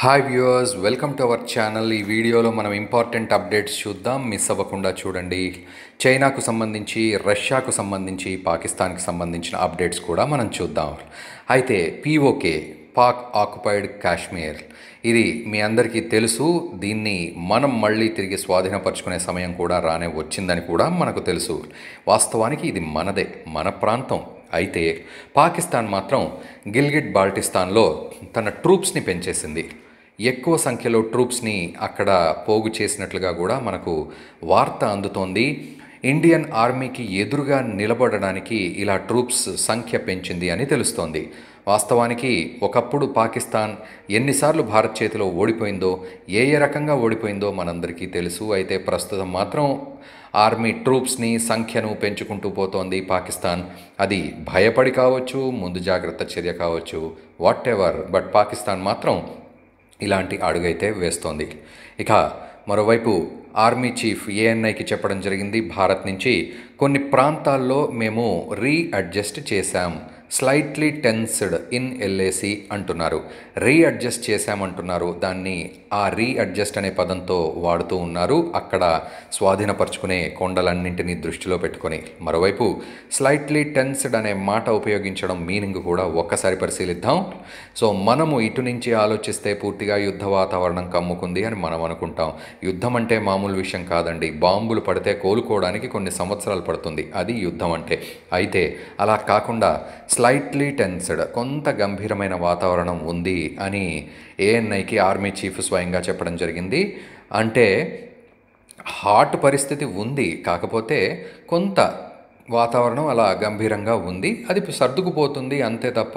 hi viewers welcome to our channel ఈ వీడియోలో మనం ఇంపార్టెంట్ అప్డేట్స్ చూద్దాం మిస్ అవ్వకుండా చూడండి చైనాకు సంబంధించి రష్యాకు సంబంధించి పాకిస్తాన్కి సంబంధించిన అప్డేట్స్ కూడా మనం చూద్దాం అయితే పీఓకే పాక్ ఆక్యుపైడ్ కాశ్మీర్ ఇది మీ అందరికీ తెలుసు దీన్ని మనం మళ్ళీ తిరిగి స్వాధీనపరచుకునే సమయం కూడా రానే వచ్చిందని కూడా మనకు తెలుసు వాస్తవానికి ఇది మనదే మన ప్రాంతం అయితే పాకిస్తాన్ మాత్రం గిల్గిట్ బాల్టిస్తాన్లో తన ట్రూప్స్ని పెంచేసింది ఎక్కువ సంఖ్యలో ట్రూప్స్ని అక్కడ పోగు చేసినట్లుగా కూడా మనకు వార్త అందుతోంది ఇండియన్ ఆర్మీకి ఎదురుగా నిలబడడానికి ఇలా ట్రూప్స్ సంఖ్య పెంచింది అని తెలుస్తోంది వాస్తవానికి ఒకప్పుడు పాకిస్తాన్ ఎన్నిసార్లు భారత్ చేతిలో ఓడిపోయిందో ఏ ఏ రకంగా ఓడిపోయిందో మనందరికీ తెలుసు అయితే ప్రస్తుతం మాత్రం ఆర్మీ ట్రూప్స్ని సంఖ్యను పెంచుకుంటూ పోతోంది పాకిస్తాన్ అది భయపడి కావచ్చు ముందు జాగ్రత్త చర్య కావచ్చు వాట్ ఎవర్ బట్ పాకిస్తాన్ మాత్రం ఇలాంటి అడుగైతే వేస్తోంది ఇక మరోవైపు ఆర్మీ చీఫ్ ఏఎన్ఐకి చెప్పడం జరిగింది భారత్ నుంచి కొన్ని ప్రాంతాల్లో మేము రీఅడ్జస్ట్ చేశాం స్లైట్లీ టెన్స్డ్ ఇన్ ఎల్ఏసి అంటున్నారు రీఅడ్జస్ట్ చేశామంటున్నారు దాన్ని ఆ రీఅడ్జస్ట్ అనే పదంతో వాడుతూ ఉన్నారు అక్కడ స్వాధీనపరుచుకునే కొండలన్నింటినీ దృష్టిలో పెట్టుకొని మరోవైపు స్లైట్లీ టెన్స్డ్ అనే మాట ఉపయోగించడం మీనింగ్ కూడా ఒక్కసారి పరిశీలిద్దాం సో మనము ఇటు నుంచి ఆలోచిస్తే పూర్తిగా యుద్ధ వాతావరణం కమ్ముకుంది అని మనం అనుకుంటాం యుద్ధం అంటే మామూలు విషయం కాదండి బాంబులు పడితే కోలుకోవడానికి కొన్ని సంవత్సరాలు పడుతుంది అది యుద్ధం అంటే అయితే అలా కాకుండా స్లైట్లీ టెన్స్డ్ కొంత గంభీరమైన వాతావరణం ఉంది అని ఏఎన్ఐకి ఆర్మీ చీఫ్ స్వయంగా చెప్పడం జరిగింది అంటే హాట్ పరిస్థితి ఉంది కాకపోతే కొంత వాతావరణం అలా గంభీరంగా ఉంది అది సర్దుకుపోతుంది అంతే తప్ప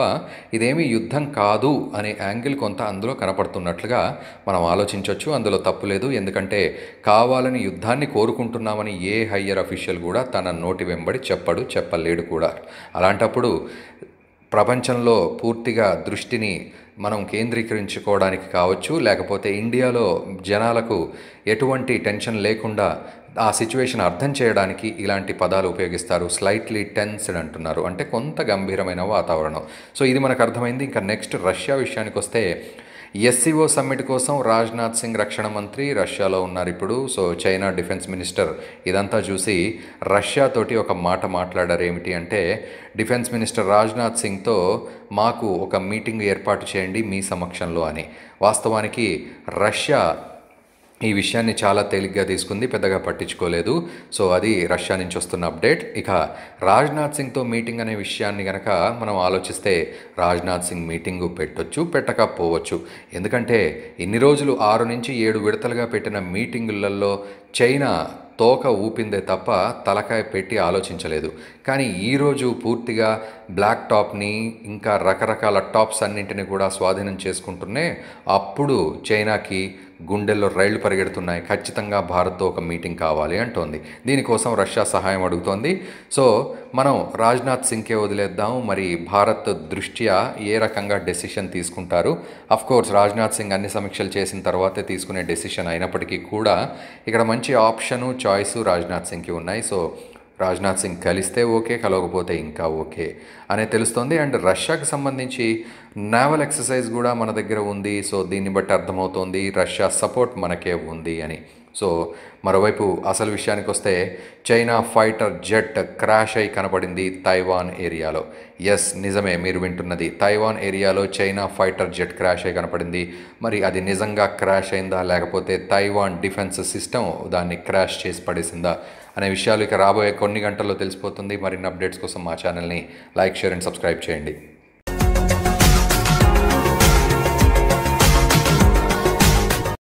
ఇదేమి యుద్ధం కాదు అనే యాంగిల్ కొంత అందులో కనపడుతున్నట్లుగా మనం ఆలోచించవచ్చు అందులో తప్పు లేదు ఎందుకంటే కావాలని యుద్ధాన్ని కోరుకుంటున్నామని ఏ హయ్యర్ అఫీషియల్ కూడా తన నోటి వెంబడి చెప్పడు చెప్పలేడు కూడా అలాంటప్పుడు ప్రపంచంలో పూర్తిగా దృష్టిని మనం కేంద్రీకరించుకోవడానికి కావచ్చు లేకపోతే ఇండియాలో జనాలకు ఎటువంటి టెన్షన్ లేకుండా ఆ సిచ్యువేషన్ అర్థం చేయడానికి ఇలాంటి పదాలు ఉపయోగిస్తారు స్లైట్లీ టెన్స్డ్ అంటున్నారు అంటే కొంత గంభీరమైన వాతావరణం సో ఇది మనకు అర్థమైంది ఇంకా నెక్స్ట్ రష్యా విషయానికి వస్తే ఎస్సీఓ సమ్మిట్ కోసం రాజ్నాథ్ సింగ్ రక్షణ మంత్రి రష్యాలో ఉన్నారు ఇప్పుడు సో చైనా డిఫెన్స్ మినిస్టర్ ఇదంతా చూసి రష్యాతోటి ఒక మాట మాట్లాడారు ఏమిటి అంటే డిఫెన్స్ మినిస్టర్ రాజ్నాథ్ సింగ్తో మాకు ఒక మీటింగ్ ఏర్పాటు చేయండి మీ సమక్షంలో అని వాస్తవానికి రష్యా ఈ విషయాన్ని చాలా తేలిగ్గా తీసుకుంది పెద్దగా పట్టించుకోలేదు సో అది రష్యా నుంచి వస్తున్న అప్డేట్ ఇక రాజ్నాథ్ సింగ్తో మీటింగ్ అనే విషయాన్ని కనుక మనం ఆలోచిస్తే రాజ్నాథ్ సింగ్ మీటింగు పెట్టొచ్చు పెట్టకపోవచ్చు ఎందుకంటే ఇన్ని రోజులు ఆరు నుంచి ఏడు విడతలుగా పెట్టిన మీటింగులలో చైనా తోక ఊపిందే తప్ప తలకాయ పెట్టి ఆలోచించలేదు కానీ ఈరోజు పూర్తిగా బ్లాక్ టాప్ని ఇంకా రకరకాల టాప్స్ అన్నింటిని కూడా స్వాధీనం చేసుకుంటూనే అప్పుడు చైనాకి గుండెల్లో రైళ్లు పరిగెడుతున్నాయి ఖచ్చితంగా భారత్తో ఒక మీటింగ్ కావాలి అంటోంది దీనికోసం రష్యా సహాయం అడుగుతోంది సో మనం రాజ్నాథ్ సింగ్కే వదిలేద్దాం మరి భారత్ దృష్ట్యా ఏ రకంగా డెసిషన్ తీసుకుంటారు అఫ్ కోర్స్ రాజ్నాథ్ సింగ్ అన్ని సమీక్షలు చేసిన తర్వాతే తీసుకునే డెసిషన్ అయినప్పటికీ కూడా ఇక్కడ మంచి ఆప్షను చాయిస్ రాజ్నాథ్ సింగ్కి ఉన్నాయి సో రాజ్నాథ్ సింగ్ కలిస్తే ఓకే కలవకపోతే ఇంకా ఓకే అనే తెలుస్తోంది అండ్ రష్యాకు సంబంధించి నావల్ ఎక్సర్సైజ్ కూడా మన దగ్గర ఉంది సో దీన్ని బట్టి అర్థమవుతోంది రష్యా సపోర్ట్ మనకే ఉంది అని సో మరోవైపు అసలు విషయానికి వస్తే చైనా ఫైటర్ జెట్ క్రాష్ అయి కనపడింది తైవాన్ ఏరియాలో ఎస్ నిజమే మీరు వింటున్నది తైవాన్ ఏరియాలో చైనా ఫైటర్ జెట్ క్రాష్ అయి కనపడింది మరి అది నిజంగా క్రాష్ అయిందా లేకపోతే తైవాన్ డిఫెన్స్ సిస్టమ్ దాన్ని క్రాష్ చేసి పడేసిందా అనే విషయాలు ఇక రాబోయే కొన్ని గంటల్లో తెలిసిపోతుంది మరిన్ని అప్డేట్స్ కోసం మా ఛానల్ని లైక్ షేర్ అండ్ సబ్స్క్రైబ్ చేయండి